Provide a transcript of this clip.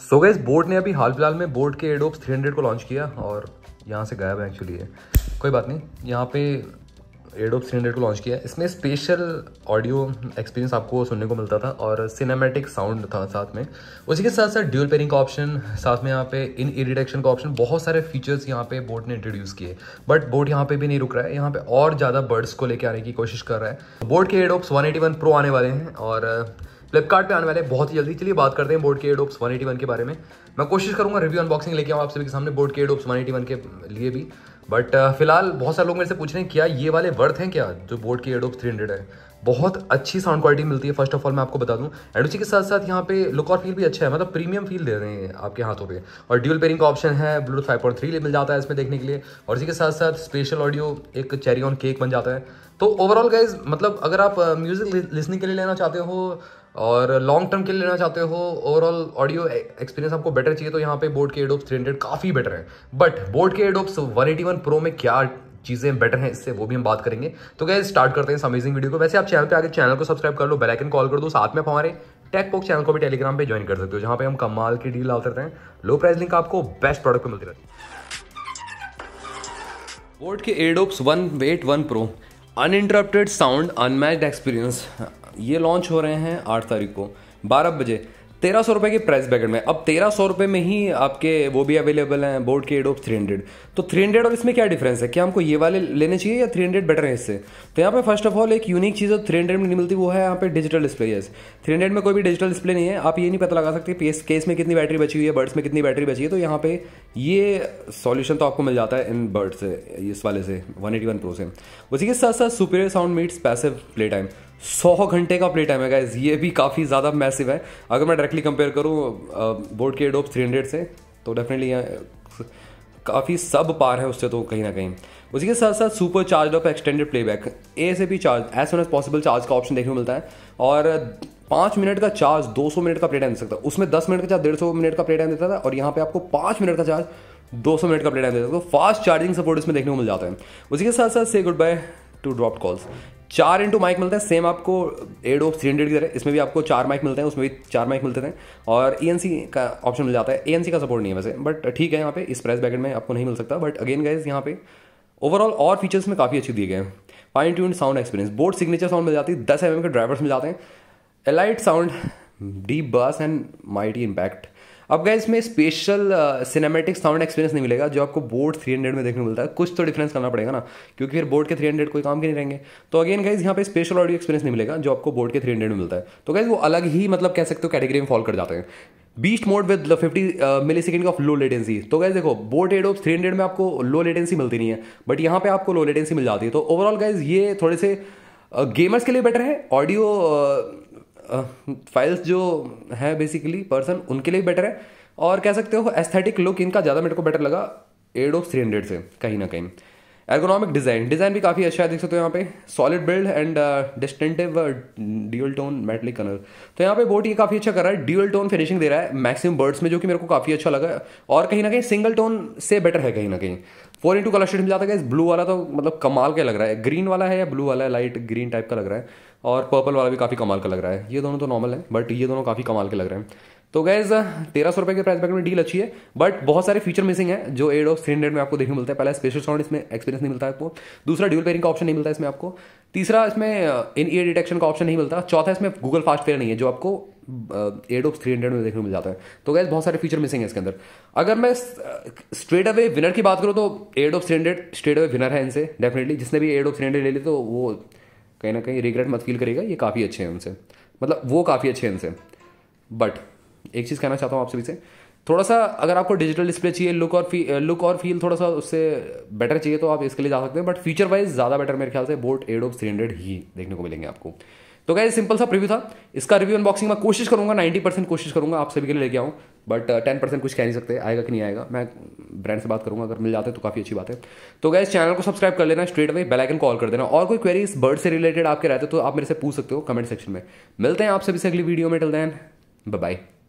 सो so gas board ने अभी हाल फिलहाल में बोर्ड के एडोप्स 300 को लॉन्च किया और यहाँ से गायब है एक्चुअली ये कोई बात नहीं यहाँ पे एडोप्स थ्री हंड्रेड को लॉन्च किया इसमें स्पेशल ऑडियो एक्सपीरियंस आपको सुनने को मिलता था और सिनेमेटिक साउंड था साथ में उसी के साथ साथ ड्यूल पेरिंग का ऑप्शन साथ में यहाँ पे इन ई डिटेक्शन का ऑप्शन बहुत सारे फीचर्स यहाँ पे बोर्ड ने इंट्रोड्यूस किए बट बोर्ड यहाँ पे भी नहीं रुक रहा है यहाँ पे और ज़्यादा बर्ड्स को लेकर आने की कोशिश कर रहा है बोर्ड के Airdopes one eighty one pro आने वाले हैं और फ्लिपकार्ट पे आने वाले बहुत ही जल्दी चलिए बात करते हैं बोर्ड के एडोप्स 181 के बारे में मैं कोशिश करूंगा रिव्यू अनबॉक्सिंग लेके आऊँ आप सभी के सामने बोर्ड के एडोप्स 181 के लिए भी बट uh, फिलहाल बहुत सारे लोग मेरे से पूछ रहे हैं क्या ये वाले वर्थ हैं क्या जो बोर्ड के एडोप्स 300 है बहुत अच्छी साउंड क्वालिटी मिलती है फर्स्ट ऑफ ऑल मैं आपको बता दूं उसी के साथ साथ यहाँ पे लुक और फील भी अच्छा है मतलब प्रीमियम फील दे रहे हैं आपके हाथों पे और ड्यूल पेरिंग का ऑप्शन है ब्लूटूथ फाइव पॉइंट थ्री मिल जाता है इसमें देखने के लिए और इसी के साथ साथ स्पेशल ऑडियो एक चेरी ऑन केक बन जाता है तो ओवरऑल गाइज मतलब अगर आप म्यूजिक uh, लिसनिंग के लिए लेना चाहते हो और लॉन्ग टर्म के लिए लेना चाहते हो ओवरऑल ऑडियो एक्सपीरियंस आपको बेटर चाहिए तो यहाँ पे बोट के एडोप्स हंड्रेड काफ़ी बेटर है बट बोर्ड के Airdopes one eighty one pro में क्या चीज़ें बेटर हैं इससे वो भी हम बात करेंगे तो क्या स्टार्ट करते हैं इस अमेजिंग वीडियो को वैसे आप चैनल पे आगे चैनल को सब्सक्राइब कर लो बेल आइकन कॉल कर दो साथ में आप हमारे टेक पॉक चैनल को भी टेलीग्राम पे ज्वाइन कर सकते हो जहाँ पे हम कमाल की डील आते रहते हैं लो प्राइस लिंक आपको बेस्ट प्रोडक्ट पर मिलती रहती है बोर्ड के Airdopes one eighty one pro uninterrupted sound unmatched experience ये लॉन्च हो रहे हैं आठ तारीख को बारह बजे तेरह सौ रुपये के प्राइस बैकेट में अब तेरह सौ रुपये में ही आपके वो भी अवेलेबल हैं बोर्ड के एडोप थ्री हंड्रेड तो थ्री हंड्रेड और इसमें क्या डिफरेंस है क्या हमको ये वाले लेने चाहिए या थ्री हंड्रेड बेटर है इससे तो यहाँ पे फर्स्ट ऑफ ऑल एक यूनिक चीज़ थ्री हंड्रेड तो में नहीं मिलती वो है यहाँ पे डिजिटल डिस्प्ले है थ्री हंड्रेड में कोई भी डिजिटल डिस्प्ले नहीं है आप ये नहीं पता लगा सकते पी केस में कितनी बैटरी बची हुई है बर्ड्स में कितनी बैटरी बची है तो यहाँ पे ये सॉल्यूशन तो आपको मिल जाता है इन बर्ड से इस वाले से 181 प्रो से उसी के साथ साथ superior sound meets passive play time सौ घंटे का प्ले टाइम है गाइज ये भी काफ़ी ज़्यादा मैसिव है अगर मैं डायरेक्टली कंपेयर करूँ बोर्ड के एडोप 300 से तो डेफिनेटली काफ़ी सब पार है उससे तो कहीं ना कहीं उसी के साथ साथ super charge of extended playback ASAP charge as soon as possible charge का ऑप्शन देखने को मिलता है और पांच मिनट का चार्ज दो सौ मिनट का प्लेट टाइम दे सकता है उसमें दस मिनट का चार्ज डेढ़ सौ मिनट का प्ले टाइम देता था और यहाँ पे आपको पांच मिनट का चार्ज दो सौ मिनट का प्ले टाइम देता था तो फास्ट चार्जिंग सपोर्ट इसमें देखने को मिल जाता है उसी के साथ साथ से goodbye to drop calls चार इंटू माइक मिलते हैं सेम आपको एड ऑफ थ्री हंड्रेड की तरह इसमें भी आपको चार माइक मिलते हैं उसमें भी चार माइक मिलते हैं और ई का ऑप्शन मिल जाता है ए का सपोर्ट नहीं है वैसे बट ठीक है यहाँ पे इस प्राइस बैकेट में आपको नहीं मिल सकता बट अगेन गाइज यहाँ पे ओवरऑल और फीचर्स में काफ़ी अच्छे दिए गए हैं fine tune sound experience boAt signature sound मिल जाती है दस एम के ड्राइवर्स मिल जाते हैं elite sound deep bass and mighty impact अब गए इसमें स्पेशल सिनेमेटिक साउंड एक्सपीरियंस नहीं मिलेगा जो आपको बोर्ड 300 में देखने को मिलता है कुछ तो डिफरेंस करना पड़ेगा ना क्योंकि फिर बोर्ड के 300 कोई काम के नहीं रहेंगे तो अगेन गाइज यहाँ पे स्पेशल ऑडियो एक्सपीरियंस नहीं मिलेगा जो आपको बोर्ड के 300 में मिलता है तो गाइज वो अलग ही मतलब कह सकते हो कैटेगरी में फॉल कर जाते हैं beast mode with fifty milli second of low latency तो गाइज देखो बोट एड थ्री हंड्रेड में आपको लो लेटेंसी मिलती नहीं है बट यहाँ पे आपको लो लेटेंसी मिल जाती है तो ओवरऑल गाइज ये थोड़े से गेमर्स uh, के लिए बेटर है ऑडियो फाइल्स जो है बेसिकली पर्सन उनके लिए बेटर है और कह सकते हो एस्थेटिक लुक इनका ज़्यादा मेरे को बेटर लगा एड ऑफ थ्री हंड्रेड से कहीं ना कहीं एर्गोनॉमिक डिज़ाइन डिज़ाइन भी काफ़ी अच्छा है देख सकते हो यहाँ पे solid build and distinctive dual tone metallic colour तो यहाँ पे बोट ये काफ़ी अच्छा कर रहा है ड्यूअल टोन फिनिशिंग दे रहा है मैक्सिमम बर्ड्स में जो कि मेरे को काफ़ी अच्छा लगा और कहीं ना कहीं सिंगल टोन से बेटर है कहीं ना कहीं फोर इंटू कलर शेड में जाता है ब्लू वाला तो मतलब कमाल के लग रहा है ग्रीन वाला है या ब्लू वाला है लाइट ग्रीन टाइप का लग रहा है और पर्पल वाला भी काफ़ी कमाल का लग रहा है ये दोनों तो नॉर्मल है बट ये दोनों काफ़ी कमाल के लग रहे हैं तो गैज़ तेरह सौ रुपये के प्राइस पैकेट में डील अच्छी है बट बहुत सारे फीचर मिसिंग है जो एड ऑफ थ्री हंड्रेड में आपको देखने मिलता है पहला स्पेशल साउंड इसमें एक्सपीरियंस नहीं मिलता है आपको दूसरा ड्यूल पेयरिंग का ऑप्शन नहीं मिलता है इसमें आपको तीसरा इसमें इन ईयर डिटेक्शन का ऑप्शन नहीं मिलता चौथा इसमें गूगल फास्ट फेयर नहीं है जो आपको एड ऑफ थ्री हंड्रेड में देखने मिल जाता है तो गैस बहुत सारे फीचर मिसिंग है इसके अंदर अगर मैं स्ट्रेट अवे विनर की बात करूँ तो एड ऑफ three hundred straight away winner है इनसे डेफिनेटली जिसने भी एड ऑफ थ्री हंड्रेड ले ली तो वो कहीं ना कहीं रिग्रेट मत फील करेगा ये काफ़ी अच्छे हैं उनसे मतलब वो काफ़ी अच्छे हैं उनसे बट एक चीज़ कहना चाहता हूँ आप सभी से थोड़ा सा अगर आपको डिजिटल डिस्प्ले चाहिए लुक और फी लुक और फील थोड़ा सा उससे बेटर चाहिए तो आप इसके लिए जा सकते हैं बट फीचर वाइज ज़्यादा बेटर मेरे ख्याल से बोट एड ऑफ थ्री हंड्रेड ही देखने को मिलेंगे आपको तो क्या सिंपल सा रिव्यू था इसका रिव्यू अनबॉक्सिंग मैं कोशिश करूंगा नाइन्टी परसेंट कोशिश करूंगा आप सभी के लिए लेके आऊँ बट टेन परसेंट कुछ कह नहीं सकते आएगा कि नहीं आएगा मैं ब्रांड से बात करूंगा अगर मिल जाते तो काफ़ी अच्छी बात है तो गैस चैनल को सब्सक्राइब कर लेना स्ट्रेट वे बेलाइकन कॉल कर देना और कोई क्वेरी इस बर्ड से रिलेटेड आपके रहते तो आप मेरे से पूछ सकते हो कमेंट सेक्शन में मिलते हैं आप सभी से अगली वीडियो में टल दैन बाय